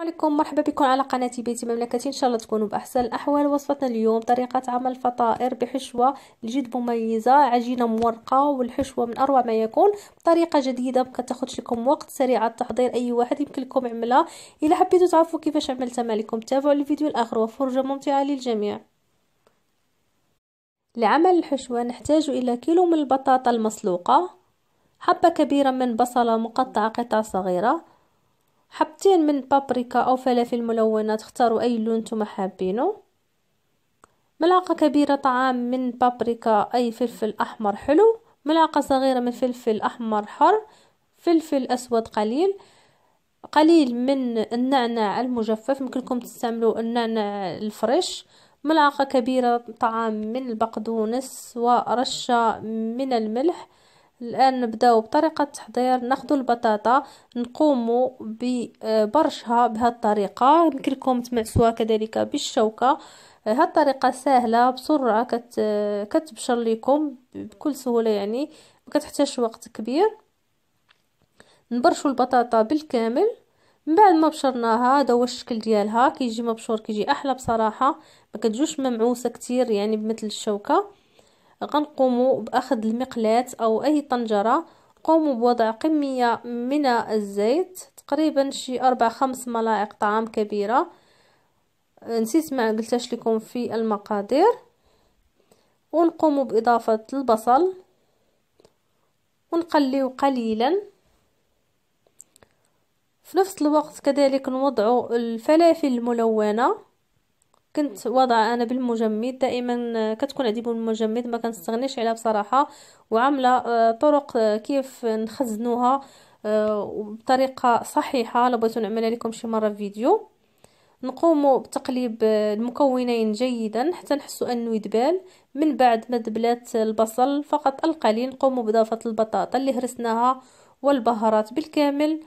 عليكم مرحبا بكم على قناتي بيتي مملكتي إن شاء الله تكونوا بأحسن الأحوال وصفتنا اليوم طريقة عمل فطائر بحشوة الجد مميزة عجينة مورقة والحشوة من أروع ما يكون بطريقة جديدة ما كتاخذش لكم وقت سريعة التحضير أي واحد يمكن لكم عملها إلا حبيتوا تعرفوا كيفاش عملتها مالكم تابعوا الفيديو الآخر وفرجة ممتعة للجميع لعمل الحشوة نحتاج إلى كيلو من البطاطا المسلوقة حبة كبيرة من بصلة مقطعة قطع صغيرة حبتين من بابريكا أو فلافل ملونة تختاروا أي لون نتوما حابينه ملعقة كبيرة طعام من بابريكا أي فلفل أحمر حلو ملعقة صغيرة من فلفل أحمر حر فلفل أسود قليل قليل من النعناع المجفف يمكنكم تستعملوا النعناع الفريش ملعقة كبيرة طعام من البقدونس ورشة من الملح الآن نبداو بطريقة التحضير ناخدو البطاطا نقومو ببرشها بهذه الطريقة يمكن لكم تمعسوها كذلك بالشوكة هاد الطريقة سهلة بسرعة كت كتبشر لكم بكل سهولة يعني مكتحتاج وقت كبير نبرشو البطاطا بالكامل من بعد ما بشرناها هذا هو الشكل ديالها كيجي مبشور كيجي احلى بصراحه ما كتجوش ممعوسه كتير يعني بمثل الشوكه غنقوموا باخذ المقلاة او اي طنجرة قوموا بوضع كمية من الزيت تقريبا شي اربع خمس ملاعق طعام كبيرة نسيت ما قلتش لكم في المقادير ونقوم باضافة البصل ونقليه قليلا في نفس الوقت كذلك نوضع الفلافل الملونة كنت واضعه انا بالمجمد دائما آه، كتكون عندي بالمجمد ما كنستغنيش عليها بصراحه وعامله آه، طرق آه، كيف نخزنوها بطريقه صحيحه لو بغيتو نعملها لكم شي مره فيديو نقوم بتقليب المكونين جيدا حتى نحسو انه يدبال من بعد ما دبلات البصل فقط القليل نقوم باضافه البطاطا اللي هرسناها والبهارات بالكامل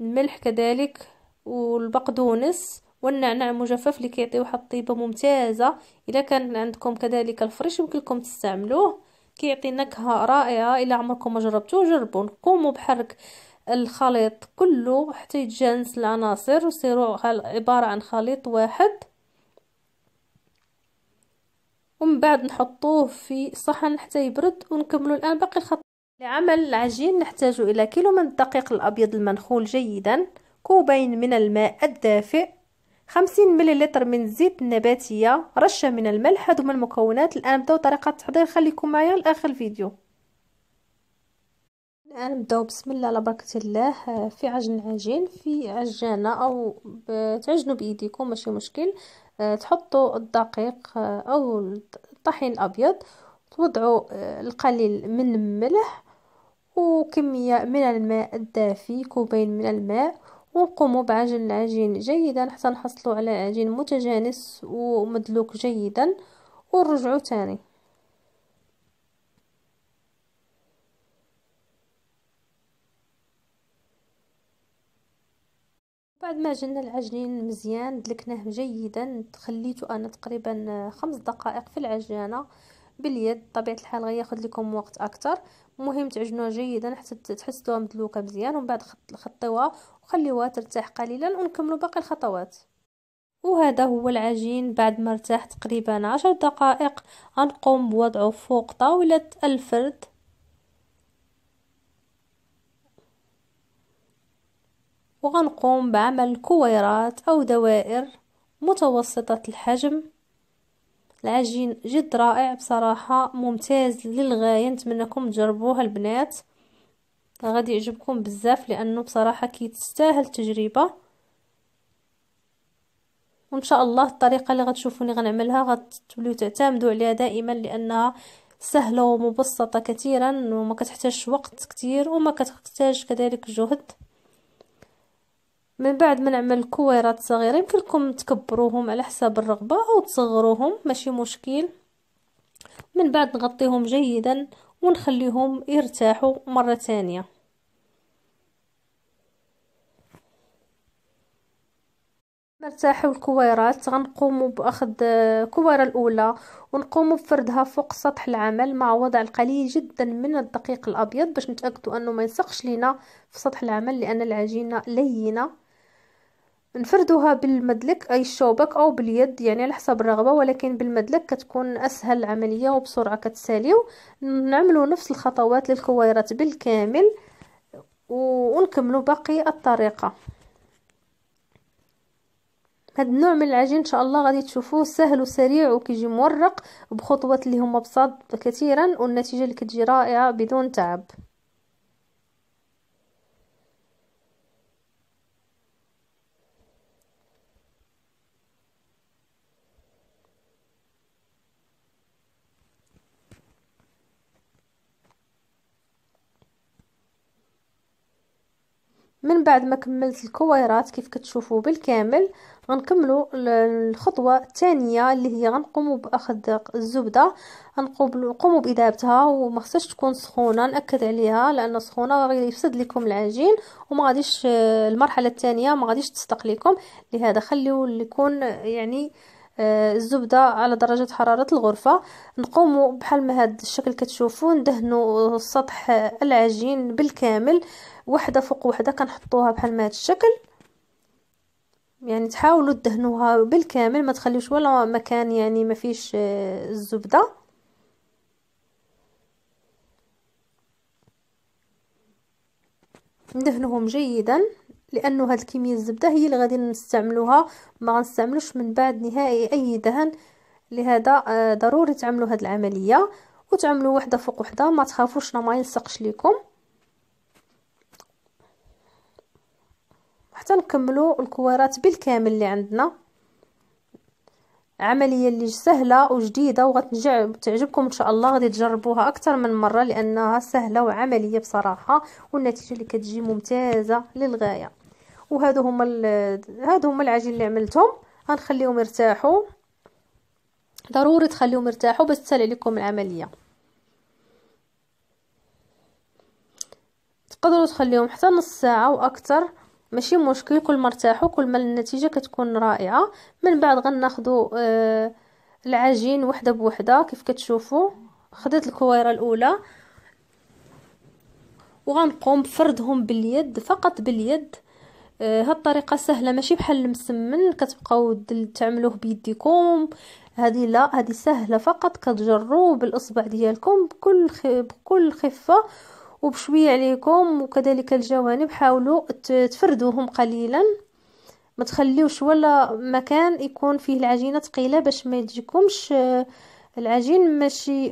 الملح كذلك والبقدونس والنعناع مجفف اللي كيعطي واحد الطيبه ممتازه الا كان عندكم كذلك الفريش يمكنكم تستعملوه كيعطي نكهه رائعه الا عمركم ما جربتوه جربوا قوموا بحرك الخليط كله حتى يتجانس العناصر وصيروا عباره عن خليط واحد ومن بعد نحطوه في صحن حتى يبرد ونكملوا الان باقي الخط لعمل العجين نحتاج الى كيلو من الدقيق الابيض المنخول جيدا كوبين من الماء الدافئ 50 ملل من الزيت النباتية رشة من الملح هادو هما المكونات الآن نبداو طريقة التحضير خليكم معايا لآخر الفيديو الآن نبداو بسم الله على بركة الله في عجن عجين في عجانة أو تعجنوا بإيديكم ماشي مشكل تحطوا الدقيق أو الطحين الأبيض توضعوا القليل من الملح وكمية من الماء الدافي كوبين من الماء وقوموا بعجن العجين جيدا حتى نحصلوا على عجين متجانس ومدلوك جيدا ونرجعو تاني بعد ما جلنا العجين مزيان دلكناه جيدا خليته انا تقريبا خمس دقائق في العجانه باليد طبيعه الحال غياخد لكم وقت اكثر المهم تعجنوها جيدا حتى تحسوها مدلوكه مزيان ومن بعد خطيوها وخليوها ترتاح قليلا ونكملوا باقي الخطوات وهذا هو العجين بعد ما ارتاح تقريبا عشر دقائق غنقوم بوضعه فوق طاولة الفرد وغنقوم بعمل كويرات أو دوائر متوسطة الحجم العجين جد رائع بصراحة ممتاز للغاية نتمنىكم تجربوه البنات غادي يعجبكم بزاف لانه بصراحة كيتستاهل التجربة وان شاء الله الطريقة اللي غتشوفوني غنعملها غتوليو تعتمدوا عليها دائما لانها سهلة ومبسطة كثيرا وما كتحتاج وقت كتير وما كتحتاج كذلك جهد من بعد ما نعمل كويرات صغيره يمكن لكم تكبروهم على حساب الرغبه او تصغروهم ماشي مشكل من بعد نغطيهم جيدا ونخليهم يرتاحوا مره ثانيه مرتاحوا الكويرات غنقوموا باخذ الكويره الاولى ونقوموا بفردها فوق سطح العمل مع وضع القليل جدا من الدقيق الابيض باش نتاكدوا انه ما يلصقش لينا في سطح العمل لان العجينه لينه نفردوها بالمدلك أي الشوبك أو باليد يعني على حسب الرغبة ولكن بالمدلك كتكون أسهل العملية وبسرعة كتساليو نعملو نفس الخطوات للكويرات بالكامل ونكملو باقي الطريقة هاد النوع من العجين ان شاء الله غادي تشوفوه سهل وسريع وكيجي مورق بخطوات اللي هما بصاد كثيرا والنتيجه اللي كتجي رائعه بدون تعب من بعد ما كملت الكويرات كيف كتشوفوا بالكامل غنكملوا الخطوه الثانيه اللي هي غنقوموا باخذ الزبده غنقوموا بذابتها وما خصهاش تكون سخونه ناكد عليها لان سخونه غادي يفسد لكم العجين وما غاديش المرحله الثانيه ما غاديش تصدق لكم لهذا خليو يكون يعني آه، الزبده على درجه حراره الغرفه نقوم بحال ما هاد الشكل كتشوفوا ندهنوا سطح العجين بالكامل وحده فوق وحده كنحطوها بحال ما هاد الشكل يعني تحاولوا تدهنوها بالكامل ما تخليوش ولا مكان يعني ما فيش آه، الزبده ندهنهم جيدا لانه هاد الكميه الزبده هي اللي غادي نستعملوها ما غنستعملوش من بعد نهائي اي دهن لهذا آه، ضروري تعملوا هاد العمليه وتعملوا وحده فوق وحده ما تخافوش راه ما يلصقش لكم حتى نكملوا الكوارات بالكامل اللي عندنا عمليه اللي سهله وجديده وغتعجبكم ان شاء الله غادي تجربوها اكثر من مره لانها سهله وعمليه بصراحه والنتيجه اللي كتجي ممتازه للغايه وهادو هما هادو هما العجين اللي عملتهم غنخليهم يرتاحوا ضروري تخليهم يرتاحوا باش تسهل عليكم العمليه تقدروا تخليهم حتى نص ساعه واكثر ماشي مشكل كل ما ارتاحوا كل ما النتيجه كتكون رائعه من بعد غناخذوا آه العجين وحده بوحده كيف كتشوفوا خديت الكويره الاولى وغنقوم بفردهم باليد فقط باليد آه، هالطريقه سهله ماشي بحال المسمن كتبقاو تعملوه بيديكم هذه لا هذه سهله فقط كتجروا بالاصبع ديالكم بكل بكل خفه وبشويه عليكم وكذلك الجوانب حاولوا تفردوهم قليلا ما تخليوش ولا مكان يكون فيه العجينه ثقيله باش ما تجيكمش آه، العجين ماشي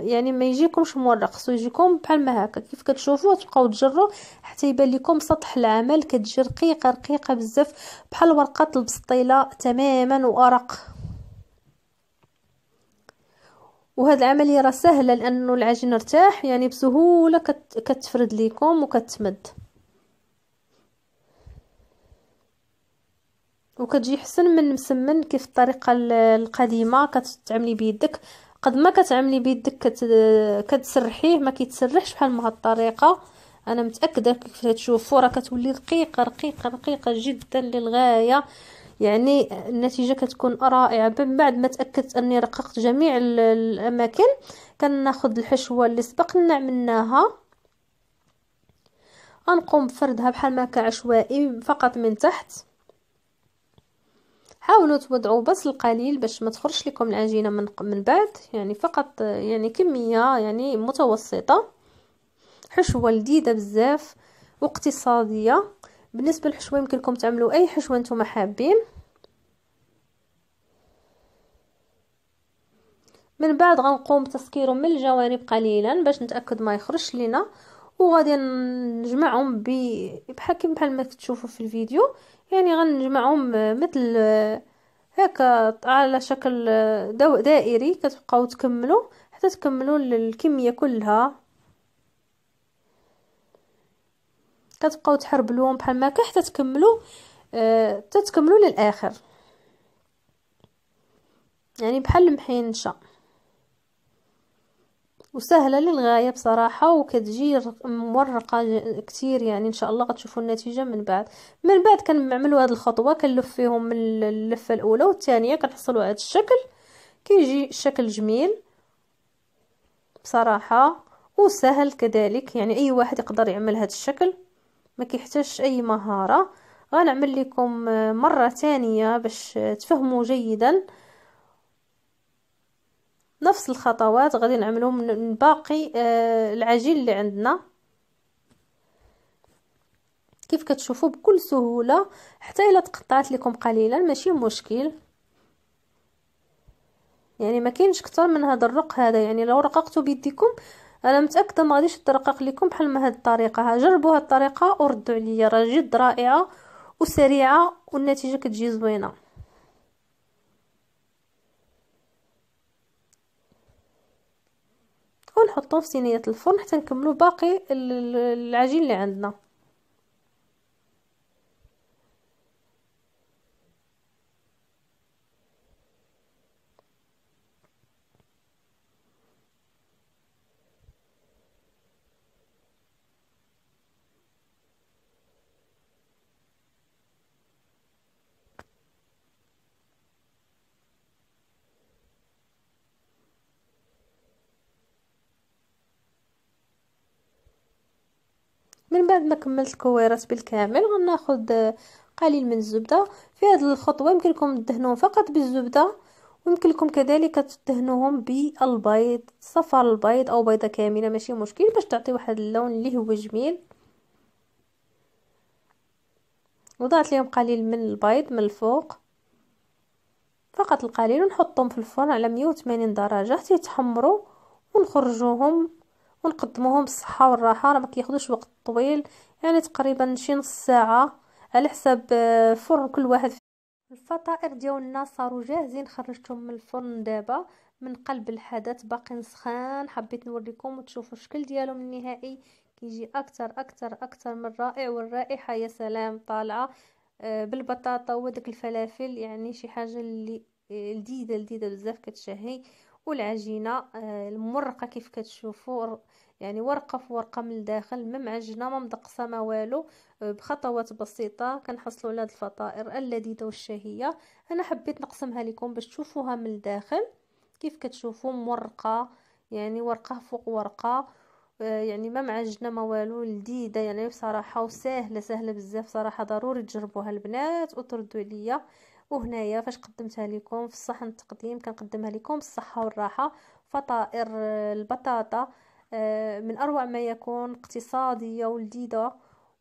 يعني ما يجيكمش مورق خصو يجيكم بحال ما هكا كيف كتشوفوا تبقاو تجرو حتى يبان لكم سطح العمل كتجي رقيقه رقيقه بزاف بحال ورقه البسطيله تماما وارق وهاد العمليه راه سهله لانه العجين ارتاح يعني بسهوله كت كتفرد ليكم وكتمد وكتجي حسن من مسمن كيف الطريقه القديمه كتعملي بيدك قد ما كتعملي بيدك كت... كتسرحيه ما كيتسرحش بحال ما هاد الطريقه انا متاكده كيف تشوفوا راه كتولي رقيقه رقيقه رقيقه جدا للغايه يعني النتيجه كتكون رائعه من بعد ما تاكدت اني رققت جميع الاماكن كناخذ الحشوه اللي سبقنا عملناها غنقوم بفردها بحال ما عشوائي فقط من تحت حاولوا توضعوا بس القليل باش ما تخرجش لكم العجينه من من بعد يعني فقط يعني كميه يعني متوسطه حشوه لذيذه بزاف واقتصاديه بالنسبه للحشوه يمكنكم تعملوا اي حشوه نتوما حابين من بعد غنقوم بتسكيره من الجوانب قليلا باش نتاكد ما يخرجش لينا وغادي نجمعهم بحال كيما بحال ما تشوفوا في الفيديو يعني غنجمعهم آه، مثل آه، هكا على شكل آه، دائري كتبقاو تكملوا حتى تكملوا الكميه كلها كتبقاو تحربلوهم بحال ما حتى تكملوا حتى تكملوا للاخر يعني بحال المحينشه وسهله للغايه بصراحه وكتجي مورقه كتير يعني ان شاء الله غتشوفوا النتيجه من بعد من بعد كنعملوا هاد الخطوه كنلف فيهم من اللفه الاولى والثانيه كنحصلوا على هاد الشكل كيجي شكل جميل بصراحه وسهل كذلك يعني اي واحد يقدر يعمل هاد الشكل ما كيحتاجش اي مهاره غنعمل لكم مره ثانيه باش تفهموا جيدا نفس الخطوات غادي نعملو من باقي آه، العجين اللي عندنا كيف كتشوفوا بكل سهوله حتى الا تقطعت لكم قليلا ماشي مشكل يعني ما كاينش اكثر من هذا الرق هذا يعني لو رققتوا بيديكم انا متاكده ما غاديش ترقق لكم بحال ما هذه الطريقه جربوا هذه الطريقه وردوا عليا راه جد رائعه وسريعه والنتيجه كتجي زوينه ونحطوه في صينيه الفرن حتى نكملو باقي العجين اللي عندنا من بعد ما كملت الكويرات بالكامل غناخد قليل من الزبده في هذه الخطوه يمكن لكم تدهنوهم فقط بالزبده ويمكن لكم كذلك تدهنوهم بالبيض صفار البيض او بيضه كامله ماشي مشكل باش تعطي واحد اللون اللي هو جميل وضعت لهم قليل من البيض من الفوق فقط القليل ونحطهم في الفرن على 180 درجه حتى يتحمروا ونخرجوهم ونقدموهم بالصحه والراحه راه ما كياخذوش وقت طويل يعني تقريبا شي نص ساعه على حساب آه، فرن كل واحد الفطائر ديالنا صاروا جاهزين خرجتهم من الفرن دابا من قلب الحدث باقي سخان حبيت نوريكم وتشوفوا الشكل ديالهم النهائي كيجي اكثر اكثر اكثر من رائع والرائحه يا سلام طالعه آه، بالبطاطا وداك الفلافل يعني شي حاجه اللي آه، لذيذه لذيذه بزاف كتشهي والعجينه آه، المرقه كيف كتشوفوا يعني ورقه في ورقه من الداخل ما معجنه ما مدقصه ما والو آه، بخطوات بسيطه كنحصلوا على هذه الفطائر اللذيذه والشهيه انا حبيت نقسمها لكم باش تشوفوها من الداخل كيف كتشوفوا مرقه يعني ورقه فوق ورقه آه، يعني ما معجنه ما والو لذيذه يعني بصراحه وسهله سهله بزاف صراحه ضروري تجربوها البنات وتردوا عليا وهنايا فاش قدمتها لكم في الصحن التقديم كنقدمها لكم بالصحه والراحه فطائر البطاطا آه، من اروع ما يكون اقتصاديه ولذيذه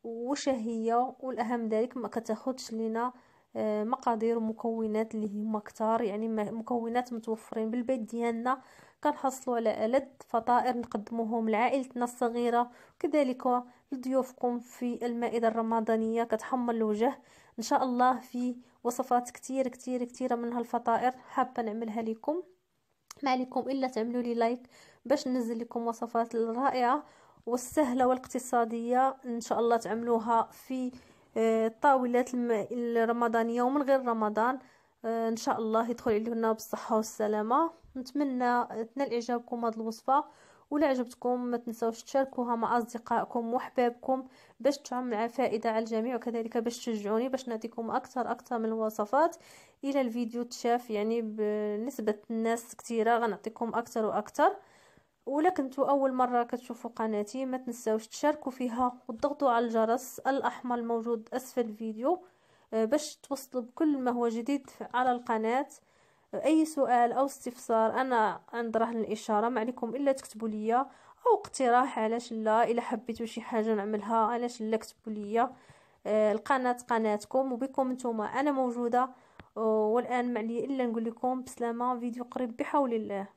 وشهيه والاهم ذلك ما كتاخذش لنا آه، مقادير ومكونات اللي هما كتار يعني مكونات متوفرين بالبيت ديالنا كنحصلوا على ألد فطائر نقدموهم لعائلتنا الصغيره كذلك لضيوفكم في المائده الرمضانيه كتحمل الوجه ان شاء الله في وصفات كتير كتير كتيرة من هالفطائر حابة نعملها لكم ما عليكم الا تعملوا لي لايك باش ننزل لكم وصفات رائعة والسهلة والاقتصادية ان شاء الله تعملوها في الطاولات آه، الرمضانية ومن غير رمضان آه، ان شاء الله يدخل علينا بالصحة والسلامة نتمنى تنال اعجابكم هذه الوصفة ولا عجبتكم ما تنسوش تشاركوها مع اصدقائكم واحبابكم باش تعم فائده على الجميع وكذلك باش تشجعوني باش نعطيكم اكثر اكثر من الوصفات الى الفيديو تشاف يعني بنسبه الناس كثيره غنعطيكم اكثر واكثر ولا كنتو اول مره كتشوفوا قناتي ما تنساوش تشاركوا فيها وتضغطوا على الجرس الاحمر الموجود اسفل الفيديو آه، باش توصلوا بكل ما هو جديد على القناه اي سؤال او استفسار انا عند رهن الاشاره ما عليكم الا تكتبوا لي او اقتراح علاش لا الا حبيتوا شي حاجه نعملها علاش لا كتبوا لي آه، القناه قناتكم وبكم نتوما انا موجوده آه، والان معلي الا نقول لكم بسلامه فيديو قريب بحول الله